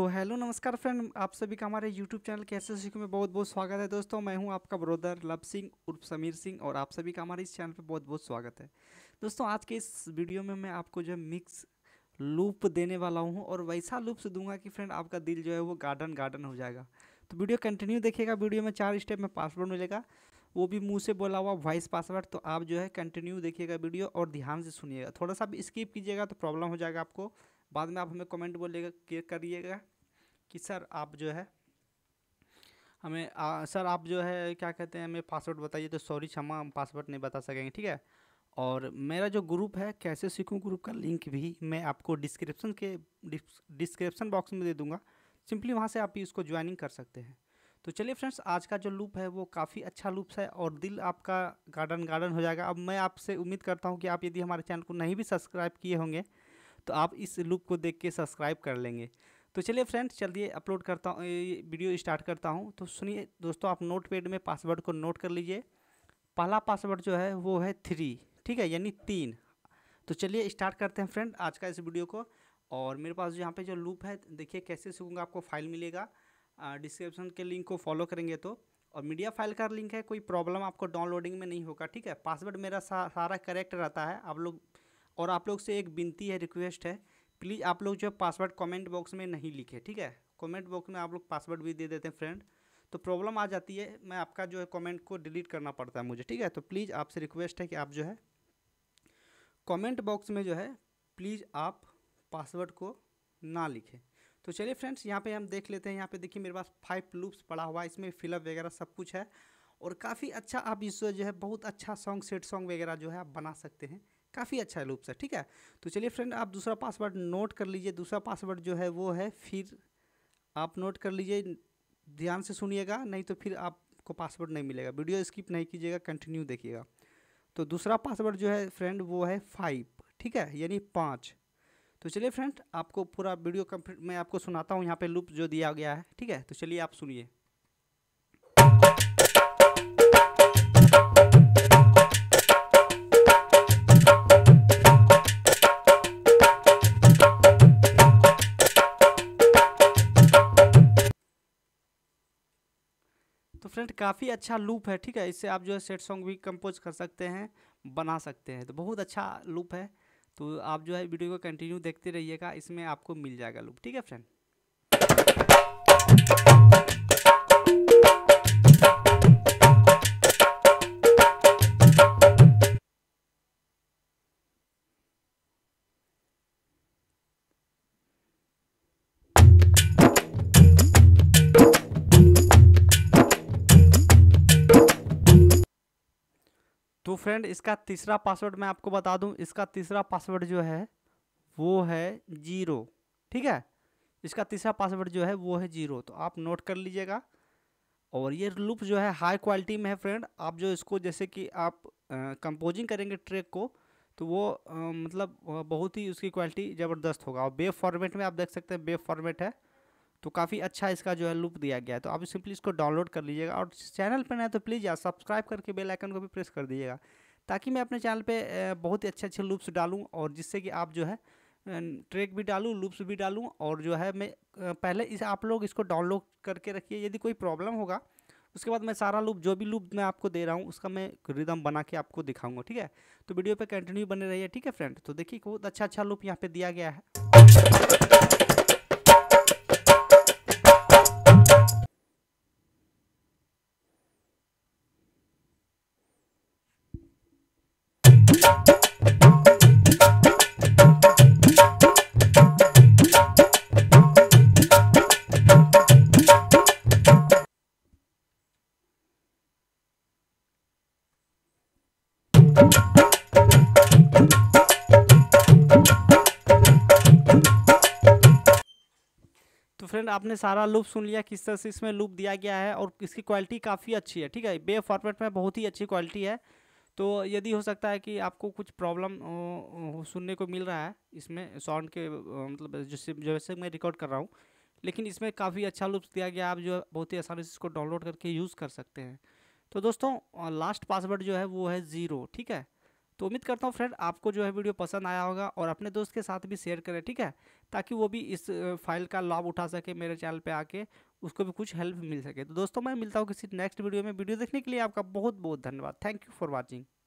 तो हेलो नमस्कार फ्रेंड आप सभी का हमारे यूट्यूब चैनल कैसे सीखो में बहुत बहुत स्वागत है दोस्तों मैं हूं आपका ब्रोदर लव सिंह उर्फ समीर सिंह और आप सभी का हमारे इस चैनल पर बहुत बहुत स्वागत है दोस्तों आज के इस वीडियो में मैं आपको जो है मिक्स लूप देने वाला हूं और वैसा लूप से दूंगा कि फ्रेंड आपका दिल जो है वो गार्डन गार्डन हो जाएगा तो वीडियो कंटिन्यू देखेगा वीडियो में चार स्टेप में पासवर्ड मिलेगा वो भी मुँह से बोला हुआ वॉइस पासवर्ड तो आप जो है कंटिन्यू देखिएगा वीडियो और ध्यान से सुनिएगा थोड़ा सा भी स्किप कीजिएगा तो प्रॉब्लम हो जाएगा आपको बाद में आप हमें कमेंट बोलिएगा करिएगा कि सर आप जो है हमें आ, सर आप जो है क्या कहते हैं हमें पासवर्ड बताइए तो सॉरी क्षमा हम पासवर्ड नहीं बता सकेंगे ठीक है और मेरा जो ग्रुप है कैसे सीखूं ग्रुप का लिंक भी मैं आपको डिस्क्रिप्शन के डिस्क्रिप्शन बॉक्स में दे दूंगा सिंपली वहाँ से आप इसको ज्वाइनिंग कर सकते हैं तो चलिए फ्रेंड्स आज का जो लूप है वो काफ़ी अच्छा लूप्स है और दिल आपका गार्डन गार्डन हो जाएगा अब मैं आपसे उम्मीद करता हूँ कि आप यदि हमारे चैनल को नहीं भी सब्सक्राइब किए होंगे तो आप इस लुक को देख के सब्सक्राइब कर लेंगे तो चलिए फ्रेंड्स चलिए अपलोड करता हूँ वीडियो स्टार्ट करता हूँ तो सुनिए दोस्तों आप नोट में पासवर्ड को नोट कर लीजिए पहला पासवर्ड जो है वो है थ्री ठीक है यानी तीन तो चलिए स्टार्ट करते हैं फ्रेंड आज का इस वीडियो को और मेरे पास जो यहाँ पे जो लूप है देखिए कैसे सीखूँगा आपको फाइल मिलेगा डिस्क्रिप्शन के लिंक को फॉलो करेंगे तो और मीडिया फाइल का लिंक है कोई प्रॉब्लम आपको डाउनलोडिंग में नहीं होगा ठीक है पासवर्ड मेरा सा, सारा करेक्ट रहता है आप लोग और आप लोग से एक विनती है रिक्वेस्ट है प्लीज़ आप लोग जो है पासवर्ड कमेंट बॉक्स में नहीं लिखे ठीक है कमेंट बॉक्स में आप लोग पासवर्ड भी दे देते हैं फ्रेंड तो प्रॉब्लम आ जाती है मैं आपका जो है कमेंट को डिलीट करना पड़ता है मुझे ठीक है तो प्लीज़ आपसे रिक्वेस्ट है कि आप जो है कमेंट बॉक्स में जो है प्लीज़ आप पासवर्ड को ना लिखें तो चलिए फ्रेंड्स यहाँ पे हम देख लेते हैं यहाँ पे देखिए मेरे पास फाइव लूप्स पड़ा हुआ है इसमें फिलअप वगैरह सब कुछ है और काफ़ी अच्छा आप इस जो है बहुत अच्छा सॉन्ग सेट सॉन्ग वगैरह जो है आप बना सकते हैं काफ़ी अच्छा लूप सर ठीक है तो चलिए फ्रेंड आप दूसरा पासवर्ड नोट कर लीजिए दूसरा पासवर्ड जो है वो है फिर आप नोट कर लीजिए ध्यान से सुनिएगा नहीं तो फिर आपको पासवर्ड नहीं मिलेगा वीडियो स्किप नहीं कीजिएगा कंटिन्यू देखिएगा तो दूसरा पासवर्ड जो है फ्रेंड वो है फाइव ठीक है यानी पाँच तो चलिए फ्रेंड आपको पूरा वीडियो कंप्लीट मैं आपको सुनाता हूँ यहाँ पे लूप जो दिया गया है ठीक है तो चलिए आप सुनिए काफ़ी अच्छा लूप है ठीक है इससे आप जो है सेट सॉन्ग भी कंपोज कर सकते हैं बना सकते हैं तो बहुत अच्छा लूप है तो आप जो है वीडियो को कंटिन्यू देखते रहिएगा इसमें आपको मिल जाएगा लूप ठीक है फ्रेंड तो फ्रेंड इसका तीसरा पासवर्ड मैं आपको बता दूं इसका तीसरा पासवर्ड जो है वो है जीरो ठीक है इसका तीसरा पासवर्ड जो है वो है जीरो तो आप नोट कर लीजिएगा और ये लूप जो है हाई क्वालिटी में है फ्रेंड आप जो इसको जैसे कि आप कंपोजिंग करेंगे ट्रैक को तो वो आ, मतलब बहुत ही उसकी क्वालिटी ज़बरदस्त होगा और वेब फॉर्मेट में आप देख सकते हैं वेब फॉर्मेट है तो काफ़ी अच्छा इसका जो है लुक दिया गया है तो आप सिंपली इसको डाउनलोड कर लीजिएगा और चैनल पर ना तो प्लीज़ यार सब्सक्राइब करके बेल आइकन को भी प्रेस कर दीजिएगा ताकि मैं अपने चैनल पे बहुत ही अच्छे अच्छे लुप्स डालूँ और जिससे कि आप जो है ट्रैक भी डालूँ लुप्स भी डालूँ और जो है मैं पहले इस आप लोग इसको डाउनलोड करके रखिए यदि कोई प्रॉब्लम होगा उसके बाद मैं सारा लूप जो भी लूप मैं आपको दे रहा हूँ उसका मैं रिदम बना के आपको दिखाऊंगा ठीक है तो वीडियो पे कंटिन्यू बने रहिए ठीक है फ्रेंड तो देखिए बहुत अच्छा अच्छा लूप यहाँ पे दिया गया है तो फ्रेंड आपने सारा लूप सुन लिया किस तरह से इसमें लूप दिया गया है और इसकी क्वालिटी काफ़ी अच्छी है ठीक है बे फॉर्मेट में बहुत ही अच्छी क्वालिटी है तो यदि हो सकता है कि आपको कुछ प्रॉब्लम सुनने को मिल रहा है इसमें साउंड के मतलब जैसे जैसे मैं रिकॉर्ड कर रहा हूँ लेकिन इसमें काफ़ी अच्छा लुप्स दिया गया आप जो बहुत ही आसानी से इसको डाउनलोड करके यूज़ कर सकते हैं तो दोस्तों लास्ट पासवर्ड जो है वो है ज़ीरो ठीक है तो उम्मीद करता हूँ फ्रेंड आपको जो है वीडियो पसंद आया होगा और अपने दोस्त के साथ भी शेयर करें ठीक है ताकि वो भी इस फाइल का लाभ उठा सके मेरे चैनल पर आके उसको भी कुछ हेल्प मिल सके तो दोस्तों मैं मिलता हूँ किसी नेक्स्ट वीडियो में वीडियो देखने के लिए आपका बहुत बहुत धन्यवाद थैंक यू फॉर वॉचिंग